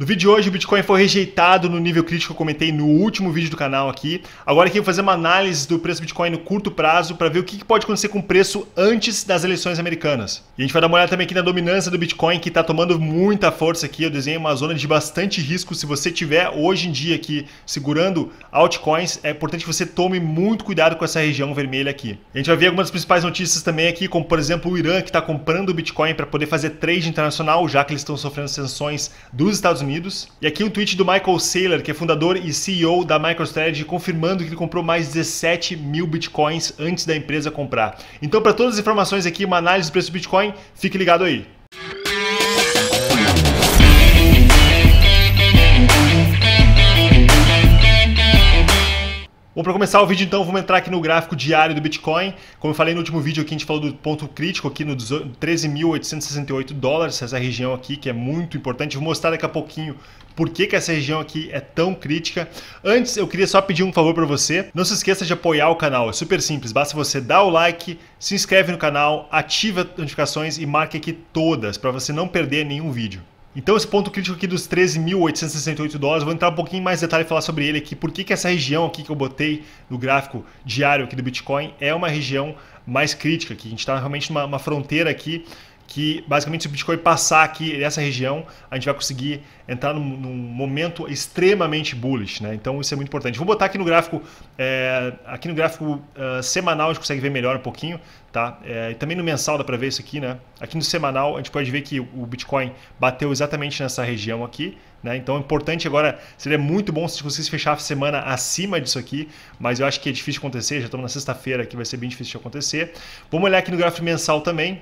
No vídeo de hoje, o Bitcoin foi rejeitado no nível crítico que eu comentei no último vídeo do canal aqui. Agora aqui eu vou fazer uma análise do preço do Bitcoin no curto prazo para ver o que pode acontecer com o preço antes das eleições americanas. E a gente vai dar uma olhada também aqui na dominância do Bitcoin, que está tomando muita força aqui. Eu desenhei uma zona de bastante risco. Se você tiver hoje em dia aqui segurando altcoins, é importante que você tome muito cuidado com essa região vermelha aqui. A gente vai ver algumas principais notícias também aqui, como por exemplo o Irã, que está comprando o Bitcoin para poder fazer trade internacional, já que eles estão sofrendo sanções dos Estados Unidos Unidos. E aqui um tweet do Michael Saylor, que é fundador e CEO da MicroStrategy, confirmando que ele comprou mais 17 mil bitcoins antes da empresa comprar. Então, para todas as informações aqui, uma análise do preço do Bitcoin, fique ligado aí. Bom, para começar o vídeo, então, vamos entrar aqui no gráfico diário do Bitcoin. Como eu falei no último vídeo aqui, a gente falou do ponto crítico aqui no 13.868 dólares, essa região aqui que é muito importante. Vou mostrar daqui a pouquinho por que, que essa região aqui é tão crítica. Antes, eu queria só pedir um favor para você. Não se esqueça de apoiar o canal, é super simples. Basta você dar o like, se inscreve no canal, ativa as notificações e marque aqui todas para você não perder nenhum vídeo. Então esse ponto crítico aqui dos 13.868 dólares, vou entrar um pouquinho mais em detalhe e falar sobre ele aqui, por que, que essa região aqui que eu botei no gráfico diário aqui do Bitcoin é uma região mais crítica, que a gente está realmente numa fronteira aqui que basicamente se o Bitcoin passar aqui nessa região, a gente vai conseguir entrar num, num momento extremamente bullish, né? Então isso é muito importante. Vou botar aqui no gráfico, é, aqui no gráfico uh, semanal a gente consegue ver melhor um pouquinho, tá? É, também no mensal dá para ver isso aqui, né? Aqui no semanal a gente pode ver que o Bitcoin bateu exatamente nessa região aqui, né? Então é importante agora, seria muito bom se vocês fechar a semana acima disso aqui, mas eu acho que é difícil acontecer, já estamos na sexta-feira que vai ser bem difícil de acontecer. Vamos olhar aqui no gráfico mensal também,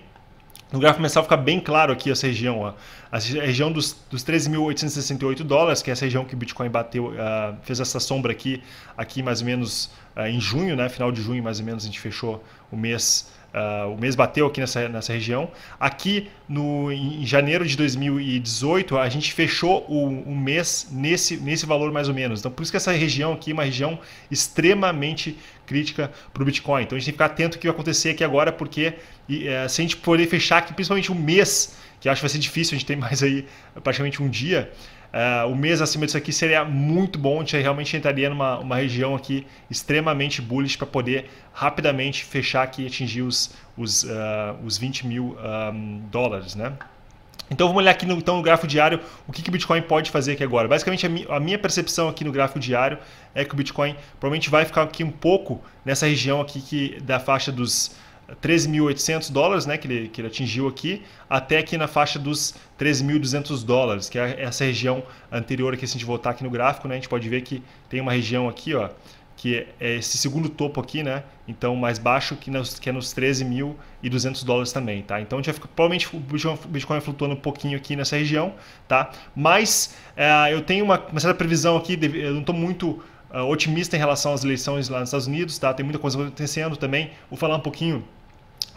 no gráfico mensal fica bem claro aqui essa região. Ó. A região dos, dos 13.868 dólares, que é essa região que o Bitcoin bateu, uh, fez essa sombra aqui, aqui mais ou menos uh, em junho, né? final de junho mais ou menos a gente fechou o mês. Uh, o mês bateu aqui nessa, nessa região. Aqui no, em janeiro de 2018, a gente fechou o, o mês nesse, nesse valor mais ou menos. Então, por isso que essa região aqui é uma região extremamente crítica para o Bitcoin. Então a gente tem que ficar atento o que vai acontecer aqui agora, porque e, é, se a gente poder fechar aqui, principalmente um mês, que acho que vai ser difícil, a gente tem mais aí praticamente um dia, uh, o mês acima disso aqui seria muito bom, a gente realmente entraria numa uma região aqui extremamente bullish para poder rapidamente fechar aqui e atingir os, os, uh, os 20 mil um, dólares, né? Então vamos olhar aqui no, então, no gráfico diário o que, que o Bitcoin pode fazer aqui agora. Basicamente, a, mi, a, minha percepção aqui no gráfico diário é que o Bitcoin provavelmente vai ficar aqui um pouco nessa região aqui que, da faixa dos 13.800 dólares, né, que ele, que ele atingiu aqui, até aqui na faixa dos 13.200 dólares, que é essa região anterior aqui, se a gente voltar aqui no gráfico, né, a gente pode ver que tem uma região aqui, ó, que é esse segundo topo aqui, né? Então, mais baixo que, nos, que é nos 13.200 dólares também, tá? Então, já fica, provavelmente o Bitcoin flutuando um pouquinho aqui nessa região, tá? Mas é, eu tenho uma, uma, certa previsão aqui, de, eu não estou muito uh, otimista em relação às eleições lá nos Estados Unidos, tá? Tem muita coisa acontecendo também. Vou falar um pouquinho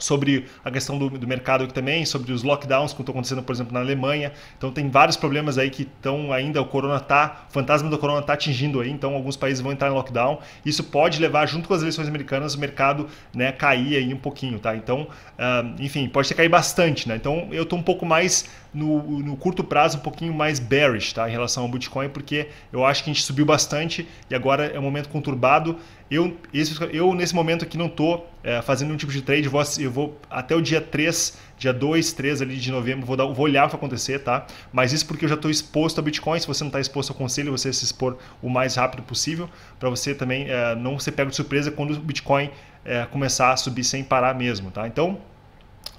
sobre a questão do, do, mercado também, sobre os lockdowns que estão acontecendo, por exemplo, na Alemanha. Então tem vários problemas aí que estão ainda, o corona tá, o fantasma do corona tá atingindo aí, então alguns países vão entrar em lockdown. Isso pode levar, junto com as eleições americanas, o mercado né, cair aí um pouquinho, tá? Então, uh, enfim, pode ter cair bastante, né? Então eu tô um pouco mais no, no curto prazo um pouquinho mais bearish tá? em relação ao Bitcoin, porque eu acho que a gente subiu bastante e agora é um momento conturbado. Eu, esse, eu nesse momento aqui não estou eh, é, fazendo nenhum tipo de trade, eu vou, eu vou até o dia 3, dia 2, 3 ali de novembro, vou, dar, vou olhar o que vai acontecer, tá? Mas isso porque eu já estou exposto a Bitcoin, se você não está exposto, eu aconselho você se expor o mais rápido possível, para você também é, não ser pego de surpresa quando o Bitcoin é, começar a subir sem parar mesmo, tá? Então,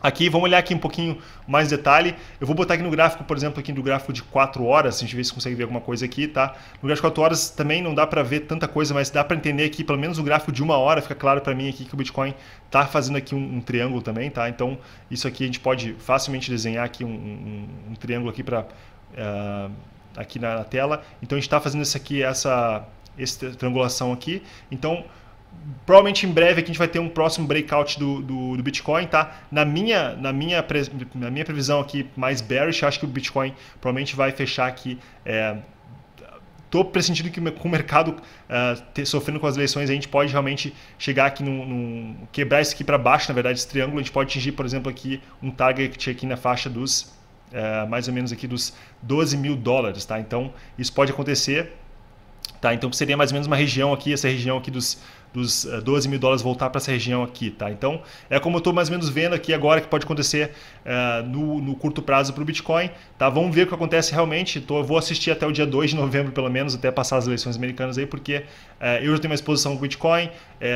Aqui, vamos olhar aqui um pouquinho mais detalhe. Eu vou botar aqui no gráfico, por exemplo, aqui do gráfico de 4 horas, a gente vê se consegue ver alguma coisa aqui, tá? No gráfico de 4 horas também não dá para ver tanta coisa, mas dá para entender aqui, pelo menos o gráfico de uma hora, fica claro para mim aqui que o Bitcoin tá fazendo aqui um, um, triângulo também, tá? Então, isso aqui a gente pode facilmente desenhar aqui um, um, um triângulo aqui para uh, eh, aqui na, na tela. Então, a gente está fazendo isso aqui, essa, essa triangulação aqui. Então, provavelmente em breve aqui a gente vai ter um próximo breakout do, do, do, Bitcoin, tá? Na minha, na, minha pre, na minha previsão aqui mais bearish, acho que o Bitcoin provavelmente vai fechar aqui. É, tô pressentindo que com o mercado uh, é, ter, sofrendo com as eleições, a gente pode realmente chegar aqui num, num quebrar isso aqui para baixo, na verdade, esse triângulo, a gente pode atingir, por exemplo, aqui um target aqui na faixa dos uh, mais ou menos aqui dos 12 mil dólares, tá? Então isso pode acontecer, tá? Então seria mais ou menos uma região aqui, essa região aqui dos dos 12 eh, mil dólares voltar para essa região aqui, tá? Então é como eu estou mais ou menos vendo aqui agora que pode acontecer uh, no, no, curto prazo para o Bitcoin, tá? Vamos ver o que acontece realmente. Tô, eu vou assistir até o dia 2 de novembro, pelo menos, até passar as eleições americanas aí, porque uh, eu já tenho uma exposição com Bitcoin, uh,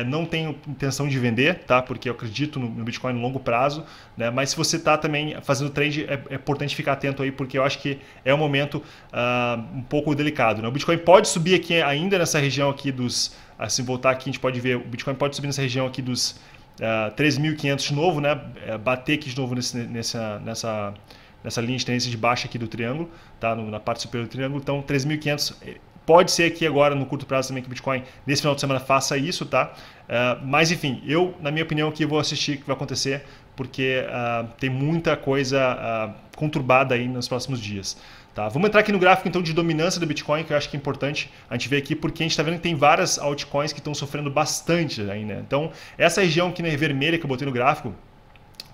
não tenho intenção de vender, tá? Porque eu acredito no, no Bitcoin no longo prazo, né? Mas se você está também fazendo trade, é, é, importante ficar atento aí, porque eu acho que é um momento ah, um pouco delicado, né? O Bitcoin pode subir aqui ainda nessa região aqui dos se assim, voltar aqui, a gente pode ver, o Bitcoin pode subir nessa região aqui dos uh, eh, 3.500 de novo, né? É, bater aqui de novo nesse, nessa, nessa, nessa linha de tendência de baixa aqui do triângulo, tá? No, na parte superior do triângulo. Então, 3.500 eh, Pode ser que agora, no curto prazo, também que o Bitcoin, nesse final de semana, faça isso, tá? Uh, mas, enfim, eu, na minha opinião, aqui vou assistir o que vai acontecer, porque uh, tem muita coisa uh, conturbada aí nos próximos dias. Tá? Vamos entrar aqui no gráfico então de dominância do Bitcoin, que eu acho que é importante a gente ver aqui, porque a gente está vendo que tem várias altcoins que estão sofrendo bastante ainda. Né? Então, essa região aqui né, vermelha que eu botei no gráfico,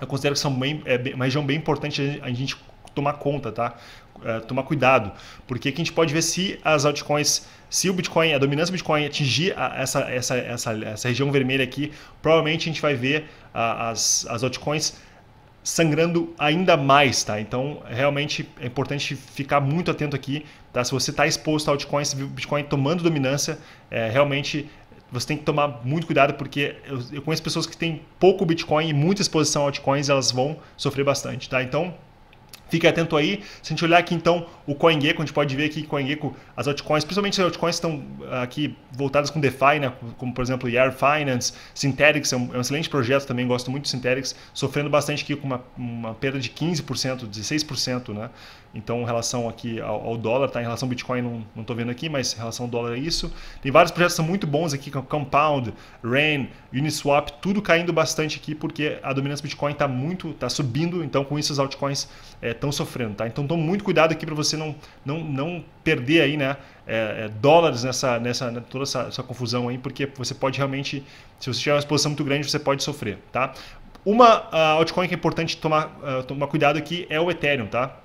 eu considero que são bem, é uma região bem importante a gente tomar conta, tá? É, tomar cuidado, porque aqui a gente pode ver se as altcoins, se o Bitcoin, a dominância do Bitcoin atingir essa, essa, essa, essa região vermelha aqui, provavelmente a gente vai ver as, as altcoins sangrando ainda mais, tá? Então, realmente é importante ficar muito atento aqui, tá? Se você está exposto ao Bitcoin, se o Bitcoin tomando dominância, é, realmente você tem que tomar muito cuidado porque eu, eu conheço pessoas que têm pouco Bitcoin e muita exposição a altcoins, elas vão sofrer bastante, tá? Então, Fique atento aí. Se a gente olhar aqui então o CoinGecko, a gente pode ver aqui que CoinGecko, as altcoins, principalmente as altcoins estão ah, aqui voltadas com DeFi, né? como por exemplo Year Finance, Synthetix, é um, é um, excelente projeto também, gosto muito de Synthetix, sofrendo bastante aqui com uma, uma perda de 15%, 16%, né? Então, em relação aqui ao, ao dólar, tá? Em relação ao Bitcoin, não, não vendo aqui, mas em relação ao dólar é isso. Tem vários projetos muito bons aqui, como Compound, Rain, Uniswap, tudo caindo bastante aqui, porque a dominância do Bitcoin está muito, está subindo, então com isso as altcoins é, estão sofrendo, tá? Então tome muito cuidado aqui para você não, não, não perder aí, né, é, é, dólares nessa, nessa né, toda essa, essa, confusão aí, porque você pode realmente, se você tiver uma exposição muito grande, você pode sofrer, tá? Uma uh, altcoin que é importante tomar, uh, tomar cuidado aqui é o Ethereum, tá?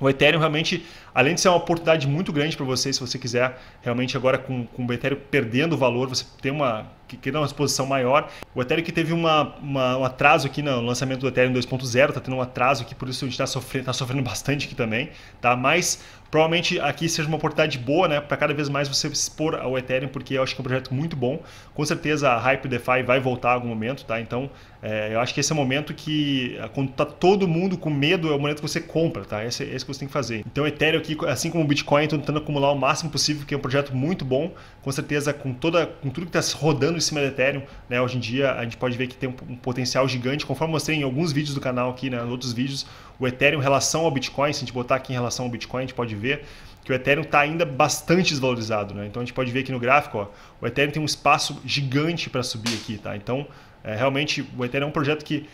O Ethereum realmente, além de ser uma oportunidade muito grande para você, se você quiser realmente agora com, com o Ethereum perdendo valor, você tem uma que dá uma exposição maior. O Ethereum que teve uma, uma, um atraso aqui no lançamento do Ethereum 2.0, está tendo um atraso aqui, por isso a gente está sofrendo, tá sofrendo bastante aqui também, tá? Mas provavelmente aqui seja uma oportunidade boa, né, para cada vez mais você se expor ao Ethereum, porque eu acho que é um projeto muito bom. Com certeza a Hype DeFi vai voltar em algum momento, tá? Então é, eu acho que esse é o momento que, é, quando tá todo mundo com medo, é o momento que você compra, tá? Esse, isso que você tem que fazer. Então, Ethereum aqui, assim como o Bitcoin, estão tentando acumular o máximo possível, que é um projeto muito bom. Com certeza, com toda, com tudo que está rodando em cima do Ethereum. Né? Hoje em dia a gente pode ver que tem um potencial gigante. Conforme mostrei em alguns vídeos do canal aqui, né? em outros vídeos, o Ethereum em relação ao Bitcoin, se a gente botar aqui em relação ao Bitcoin, a gente pode ver que o Ethereum está ainda bastante desvalorizado. Né? Então a gente pode ver aqui no gráfico, ó, o Ethereum tem um espaço gigante para subir aqui. Tá? Então, é, realmente, o Ethereum é um projeto que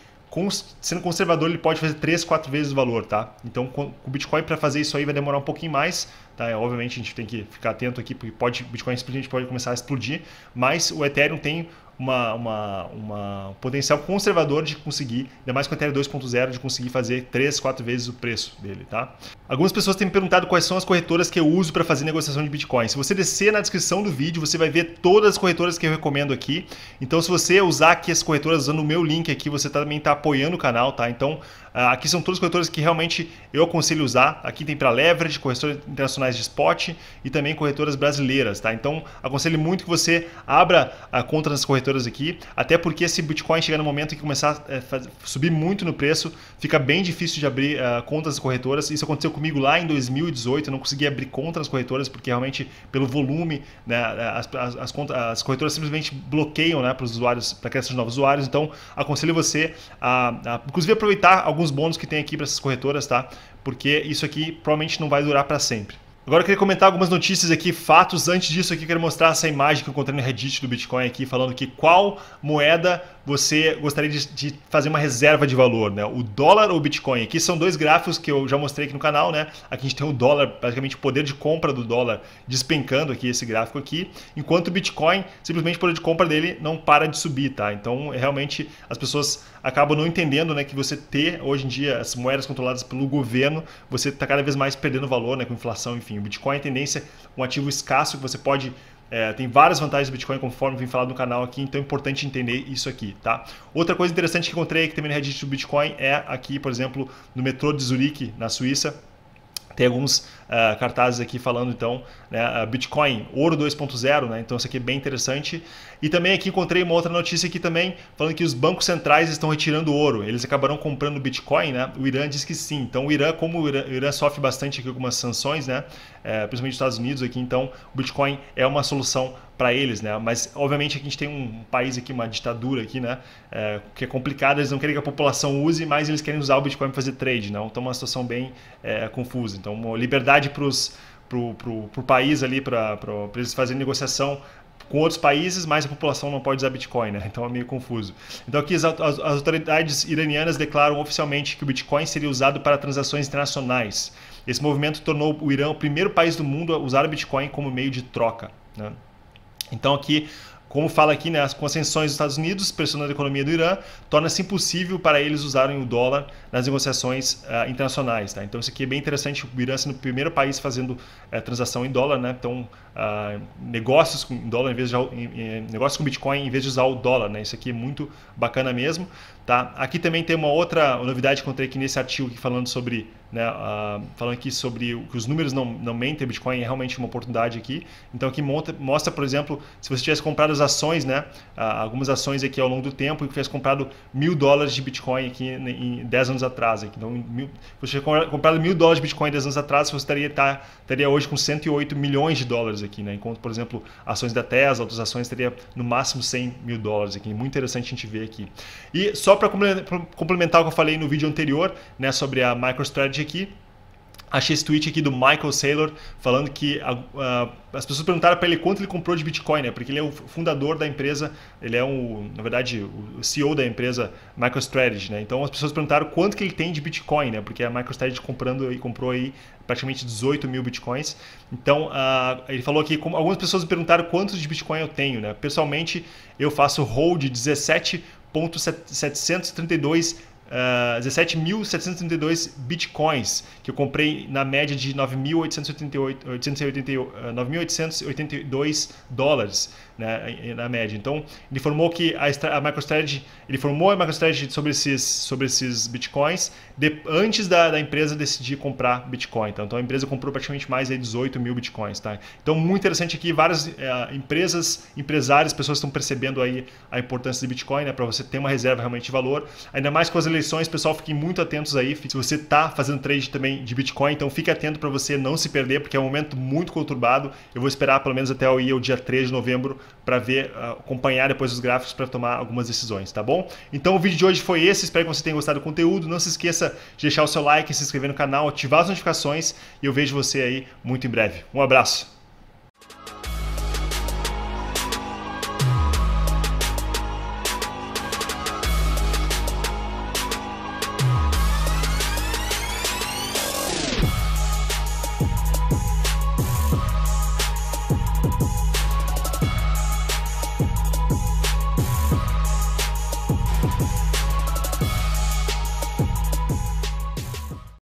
sendo conservador, ele pode fazer 3, 4 vezes o valor, tá? Então, com o Bitcoin, para fazer isso aí, vai demorar um pouquinho mais, tá? É, obviamente, a gente tem que ficar atento aqui, porque pode, o Bitcoin simplesmente pode começar a explodir, mas o Ethereum tem uma, uma, uma, um potencial conservador de conseguir, ainda mais com a Ethereum 2.0, de conseguir fazer 3, 4 vezes o preço dele, tá? Algumas pessoas têm me perguntado quais são as corretoras que eu uso para fazer negociação de Bitcoin. Se você descer na descrição do vídeo, você vai ver todas as corretoras que eu recomendo aqui. Então, se você usar aqui as corretoras usando o meu link aqui, você também está apoiando o canal, tá? Então, ah, aqui são todas as corretoras que realmente eu aconselho usar. Aqui tem para leverage, corretoras internacionais de spot e também corretoras brasileiras, tá? Então, aconselho muito que você abra a conta nas corretoras corretoras aqui, até porque se Bitcoin chegar no momento em que começar eh, a subir muito no preço, fica bem difícil de abrir uh, contas corretoras. Isso aconteceu comigo lá em 2018, eu não consegui abrir contas corretoras porque realmente pelo volume, né, as, as, as, contas, as corretoras simplesmente bloqueiam né, para os usuários, para a criação de novos usuários. Então aconselho você a, a inclusive aproveitar alguns bônus que tem aqui para essas corretoras, tá? Porque isso aqui provavelmente não vai durar para sempre. Agora eu queria comentar algumas notícias aqui, fatos. Antes disso aqui, quero mostrar essa imagem que eu encontrei no Reddit do Bitcoin aqui, falando que qual moeda você gostaria de, de, fazer uma reserva de valor, né? O dólar ou o Bitcoin? Aqui são dois gráficos que eu já mostrei aqui no canal, né? Aqui a gente tem o dólar, praticamente o poder de compra do dólar despencando aqui esse gráfico aqui, enquanto o Bitcoin, simplesmente o poder de compra dele não para de subir, tá? Então, realmente as pessoas acabam não entendendo, né, que você ter hoje em dia as moedas controladas pelo governo, você está cada vez mais perdendo valor, né, com inflação, enfim. O Bitcoin é tendência um ativo escasso que você pode é, tem várias vantagens do Bitcoin, conforme vim falar no canal aqui, então é importante entender isso aqui, tá? Outra coisa interessante que encontrei aqui também no Reddit do Bitcoin é aqui, por exemplo, no metrô de Zurique, na Suíça, tem alguns uh, cartazes aqui falando, então, né, ah, Bitcoin, ouro 2.0, né? Então, isso aqui é bem interessante. E também aqui encontrei uma outra notícia aqui também, falando que os bancos centrais estão retirando ouro. Eles acabarão comprando Bitcoin, né? O Irã diz que sim. Então, o Irã, como o Irã, o Irã sofre bastante aqui algumas sanções, né? É, principalmente dos Estados Unidos aqui, então, o Bitcoin é uma solução para eles, né? Mas obviamente a gente tem um país aqui, uma ditadura aqui, né? É, que é complicado. eles não querem que a população use, mas eles querem usar o Bitcoin para fazer trade, não? Né? Então é uma situação bem é, confusa. Então, uma liberdade para pro, pro, pro país ali, para eles fazerem negociação com outros países, mas a população não pode usar Bitcoin, né? Então é meio confuso. Então aqui as, as, autoridades iranianas declaram oficialmente que o Bitcoin seria usado para transações internacionais. Esse movimento tornou o Irã o primeiro país do mundo a usar o Bitcoin como meio de troca. Né? Então aqui como fala aqui, né, as concessões dos Estados Unidos, pressionando a economia do Irã, torna-se impossível para eles usarem o dólar nas negociações uh, internacionais. Tá? Então, isso aqui é bem interessante, o Irã sendo o primeiro país fazendo uh, transação em dólar, né? então, uh, negócios com dólar em vez de, negócios com Bitcoin em vez de usar o dólar. Né? Isso aqui é muito bacana mesmo. Tá? Aqui também tem uma outra novidade que encontrei aqui nesse artigo aqui falando sobre, né, uh, falando aqui sobre que os números não, não mentem, Bitcoin é realmente uma oportunidade aqui. Então aqui monta, mostra, por exemplo, se você tivesse comprado as ações, né, uh, algumas ações aqui ao longo do tempo e tivesse comprado mil dólares de Bitcoin aqui em 10 anos atrás. Aqui. Então, mil, se você tivesse comprado mil dólares de Bitcoin 10 anos atrás, você estaria, tá, estaria hoje com 108 milhões de dólares aqui, né? Enquanto, por exemplo, ações da Tesla, outras ações teria no máximo 100 mil dólares aqui. Muito interessante a gente ver aqui. E só só para complementar o que eu falei no vídeo anterior, né, sobre a MicroStrategy aqui, achei esse tweet aqui do Michael Saylor falando que a, a, as pessoas perguntaram para ele quanto ele comprou de Bitcoin, né? Porque ele é o fundador da empresa, ele é um, na verdade, o CEO da empresa MicroStrategy, né? Então as pessoas perguntaram quanto que ele tem de Bitcoin, né? Porque a MicroStrategy comprando e comprou aí praticamente 18 mil bitcoins. Então, uh, ele falou que algumas pessoas me perguntaram quantos de bitcoin eu tenho, né? Pessoalmente, eu faço hold 17 ponto setecentos e e trinta dois 17.732 ah, bitcoins, que eu comprei na média de 9.882 ah, dólares né, na média. Então, ele informou que a, a MicroStrategy, ele formou a MicroStrategy sobre esses, sobre esses bitcoins de, antes da, da, empresa decidir comprar bitcoin. Tá? Então, a empresa comprou praticamente mais de 18 mil bitcoins. Tá? Então, muito interessante aqui, várias eh, empresas, empresários, pessoas estão percebendo aí a importância de bitcoin né, para você ter uma reserva realmente de valor, ainda mais com as eleições eleições, pessoal, fiquem muito atentos aí. Se você tá fazendo trade também de Bitcoin, então fique atento para você não se perder, porque é um momento muito conturbado. Eu vou esperar pelo menos até o dia, o dia 3 de novembro para ver, ah, acompanhar depois os gráficos para tomar algumas decisões, tá bom? Então o vídeo de hoje foi esse, espero que você tenha gostado do conteúdo. Não se esqueça de deixar o seu like, se inscrever no canal, ativar as notificações e eu vejo você aí muito em breve. Um abraço!